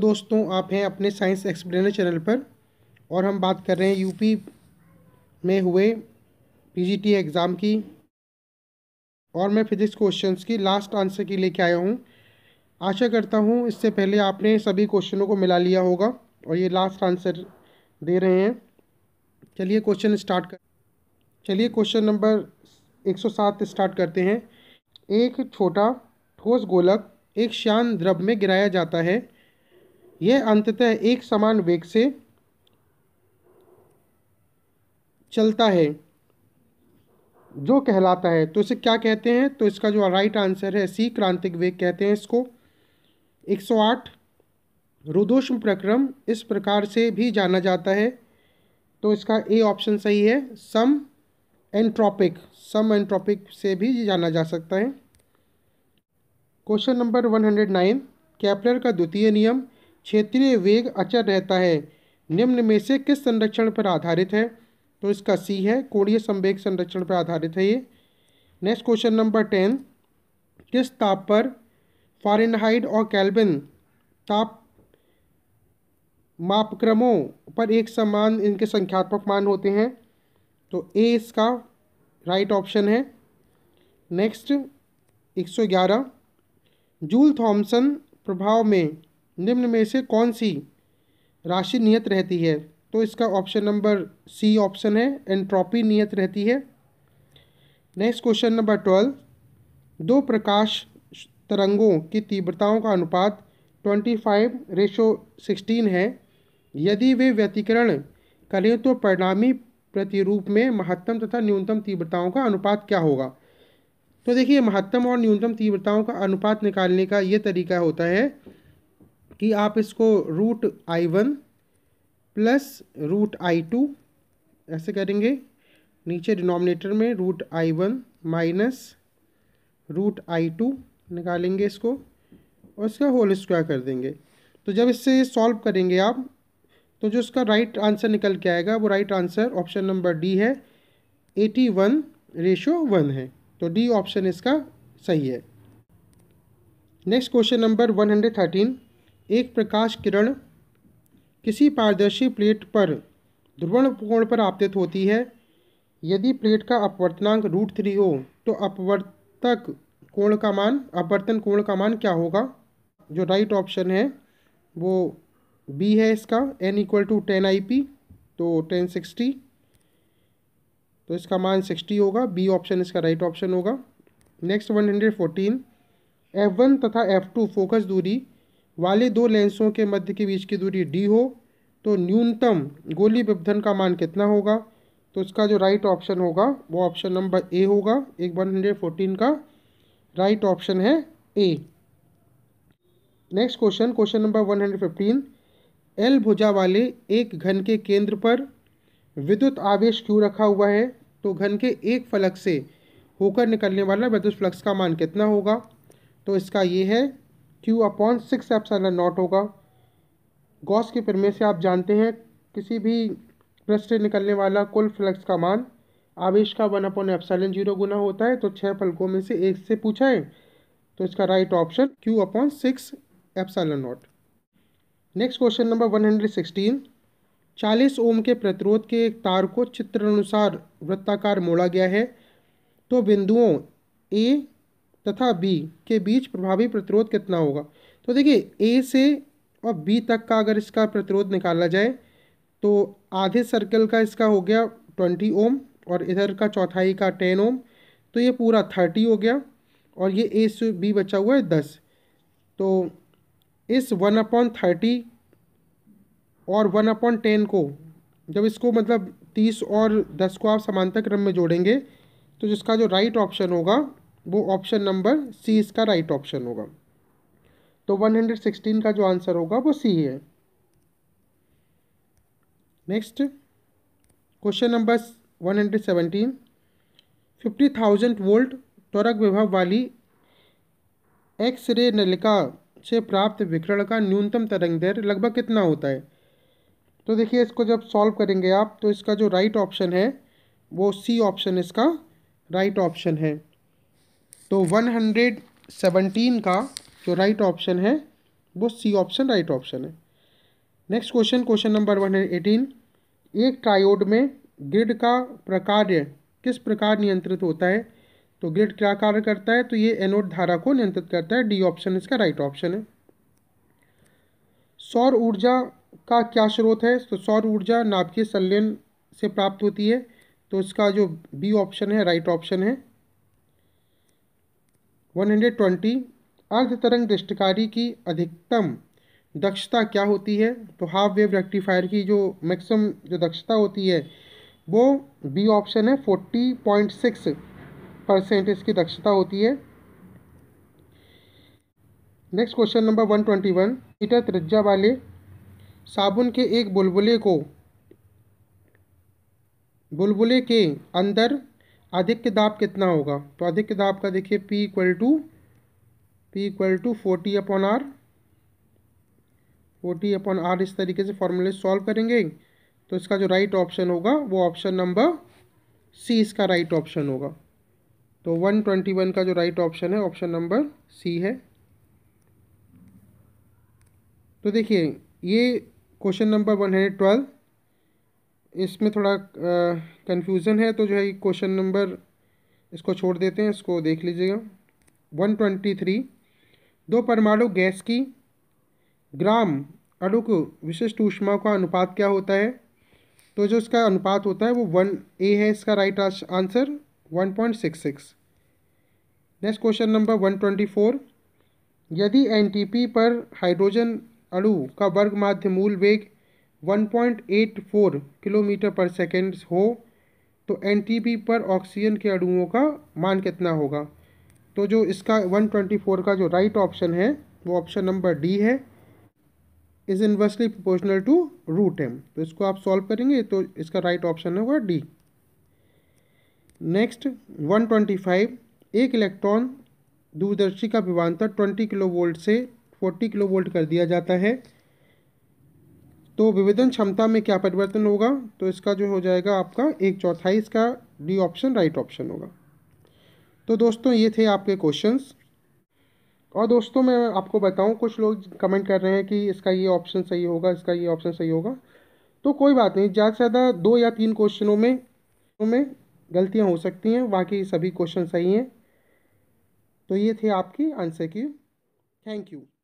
दोस्तों आप हैं अपने साइंस एक्सप्लेनर चैनल पर और हम बात कर रहे हैं यूपी में हुए पीजीटी एग्ज़ाम की और मैं फिजिक्स क्वेश्चंस की लास्ट आंसर की लेके आया हूँ आशा करता हूँ इससे पहले आपने सभी क्वेश्चनों को मिला लिया होगा और ये लास्ट आंसर दे रहे हैं चलिए क्वेश्चन स्टार्ट कर चलिए क्वेश्चन नंबर एक स्टार्ट करते हैं एक छोटा ठोस गोलक एक शान द्रव में गिराया जाता है यह अंततः एक समान वेग से चलता है जो कहलाता है तो इसे क्या कहते हैं तो इसका जो राइट आंसर है सी क्रांतिक वेग कहते हैं इसको 108 रुदोष्म प्रक्रम इस प्रकार से भी जाना जाता है तो इसका ए ऑप्शन सही है सम एंट्रोपिक सम एंट्रोपिक से भी जाना जा सकता है क्वेश्चन नंबर 109 कैपलर का द्वितीय नियम क्षेत्रीय वेग अचर रहता है निम्न में से किस संरक्षण पर आधारित है तो इसका सी है कोणीय संवेग संरक्षण पर आधारित है ये नेक्स्ट क्वेश्चन नंबर टेन किस ताप पर फॉरनहाइड और कैल्बिन ताप मापक्रमों पर एक समान इनके संख्यात्मक मान होते हैं तो ए इसका राइट ऑप्शन है नेक्स्ट 111 जूल थॉमसन प्रभाव में निम्न में से कौन सी राशि नियत रहती है तो इसका ऑप्शन नंबर सी ऑप्शन है एंट्रोपी नियत रहती है नेक्स्ट क्वेश्चन नंबर ट्वेल्व दो प्रकाश तरंगों की तीव्रताओं का अनुपात ट्वेंटी फाइव रेशो सिक्सटीन है यदि वे व्यतिकरण करें तो परिणामी प्रतिरूप में महत्तम तथा न्यूनतम तीव्रताओं का अनुपात क्या होगा तो देखिए महत्तम और न्यूनतम तीव्रताओं का अनुपात निकालने का ये तरीका होता है कि आप इसको root I one plus root I two ऐसे करेंगे नीचे डिनोमिनेटर में root I one minus root I two निकालेंगे इसको और इसका होल स्क्वायर कर देंगे तो जब इससे सॉल्व करेंगे आप तो जो इसका राइट आंसर निकल के आएगा वो right answer option number D है एटी वन रेशो वन है तो डी ऑप्शन इसका सही है next question number one hundred thirteen एक प्रकाश किरण किसी पारदर्शी प्लेट पर ध्रुवण कोण पर आपतित होती है यदि प्लेट का अपवर्तनांक रूट थ्री हो तो अपवर्तक कोण का मान अपवर्तन कोण का मान क्या होगा जो राइट ऑप्शन है वो बी है इसका N equal to ten I P तो टेन सिक्सटी तो इसका मान सिक्सटी होगा बी ऑप्शन इसका राइट ऑप्शन होगा next one hundred fourteen F one तथा एफ टू फोकस दूरी वाले दो लेंसों के मध्य के बीच की दूरी डी हो तो न्यूनतम गोली विभधन का मान कितना होगा तो इसका जो राइट ऑप्शन होगा वो ऑप्शन नंबर ए होगा एक वन हंड्रेड फोर्टीन का राइट ऑप्शन है A next question question number one hundred fifteen L भुजा वाले एक घन के केंद्र पर विद्युत आवेश क्यों रखा हुआ है तो घन के एक फलक से होकर निकलने वाला विद्युत फ्लक्स का मान कितना होगा तो इसका ये है Q upon six epsilon naught होगा गॉस के प्रमेय से आप जानते हैं किसी भी पृष्ठ से निकलने वाला कुल फ्लक्स का मान आवेश का वन अपॉन एप्सलन जीरो गुना होता है तो छः फलकों में से एक से पूछा है तो इसका right option Q upon six epsilon naught next question number one hundred sixteen चालीस ओम के प्रतिरोध के एक तार को चित्र अनुसार वृत्ताकार मोड़ा गया है तो बिंदुओं ए तथा बी के बीच प्रभावी प्रतिरोध कितना होगा तो देखिए ए से और बी तक का अगर इसका प्रतिरोध निकाला जाए तो आधे सर्कल का इसका हो गया ट्वेंटी ओम और इधर का चौथाई का टेन ओम तो ये पूरा थर्टी हो गया और ये ए से बी बचा हुआ है दस तो इस वन अपॉन थर्टी और वन अपॉन टेन को जब इसको मतलब तीस और दस को आप समांतर क्रम में जोड़ेंगे तो जिसका जो राइट ऑप्शन होगा वो ऑप्शन नंबर सी इसका राइट ऑप्शन होगा तो 116 का जो आंसर होगा वो सी है नेक्स्ट क्वेश्चन नंबर 117 50,000 वोल्ट त्वरक विभव वाली एक्स रे नलिका से प्राप्त विकरण का न्यूनतम तरंग दर लगभग कितना होता है तो देखिए इसको जब सॉल्व करेंगे आप तो इसका जो राइट right ऑप्शन है वो सी ऑप्शन इसका राइट right ऑप्शन है तो 117 का जो राइट ऑप्शन है वो सी ऑप्शन राइट ऑप्शन है नेक्स्ट क्वेश्चन क्वेश्चन नंबर 118 एक ट्रायोड में ग्रिड का प्रकार्य किस प्रकार नियंत्रित होता है तो ग्रिड क्या कार्य करता है तो ये एनोड धारा को नियंत्रित करता है डी ऑप्शन इसका राइट ऑप्शन है सौर ऊर्जा का क्या स्रोत है तो सौर ऊर्जा नाभिकीय संलयन से प्राप्त होती है तो इसका जो बी ऑप्शन है राइट ऑप्शन है 120 अर्ध तरंग दृष्टिकारी की अधिकतम दक्षता क्या होती है तो हाफ वेव रेक्टिफायर की जो मैक्सिमम जो दक्षता होती है वो बी ऑप्शन है 40.6 परसेंट इसकी दक्षता होती है नेक्स्ट क्वेश्चन नंबर 121 मीटर त्रिज्या वाले साबुन के एक बुलबुले को बुलबुले के अंदर अधिक के दाब कितना होगा तो अधिक के दाब का देखिए P equal to P equal to forty upon R forty upon R इस तरीके से फॉर्मूले सॉल्व करेंगे तो इसका जो राइट right ऑप्शन होगा वो ऑप्शन नंबर सी इसका राइट right ऑप्शन होगा तो वन ट्वेंटी वन का जो राइट right ऑप्शन है ऑप्शन नंबर सी है तो देखिए ये question number one hundred twelve इसमें थोड़ा कन्फ्यूज़न है तो जो है क्वेश्चन नंबर इसको छोड़ देते हैं इसको देख लीजिएगा वन ट्वेंटी थ्री दो परमाणु गैस की ग्राम अड़ुक विशिष्ट ऊष्मा का अनुपात क्या होता है तो जो इसका अनुपात होता है वो वन ए है इसका right answer one point six six next question number one twenty four यदि पी पर हाइड्रोजन अणु का वर्ग माध्य मूल वेग 1.84 किलोमीटर पर सेकेंड हो तो एन पर ऑक्सीजन के अड़ुओं का मान कितना होगा तो जो इसका 124 का जो राइट right ऑप्शन है वो ऑप्शन नंबर डी है is inversely proportional to root M तो इसको आप सॉल्व करेंगे तो इसका राइट right ऑप्शन होगा डी नेक्स्ट 125 एक इलेक्ट्रॉन दूरदर्शी का विवांतर 20 किलो वोल्ट से 40 किलो वोल्ट कर दिया जाता है तो विभेदन क्षमता में क्या परिवर्तन होगा तो इसका जो हो जाएगा आपका एक चौथाई इसका डी ऑप्शन राइट ऑप्शन होगा तो दोस्तों ये थे आपके क्वेश्चंस और दोस्तों मैं आपको बताऊं कुछ लोग कमेंट कर रहे हैं कि इसका ये ऑप्शन सही होगा इसका ये ऑप्शन सही होगा तो कोई बात नहीं ज़्यादा से ज़्यादा दो या तीन क्वेश्चनों में में गलतियां हो सकती हैं बाकी सभी क्वेश्चन सही हैं तो ये थे आपकी आंसर की थैंक यू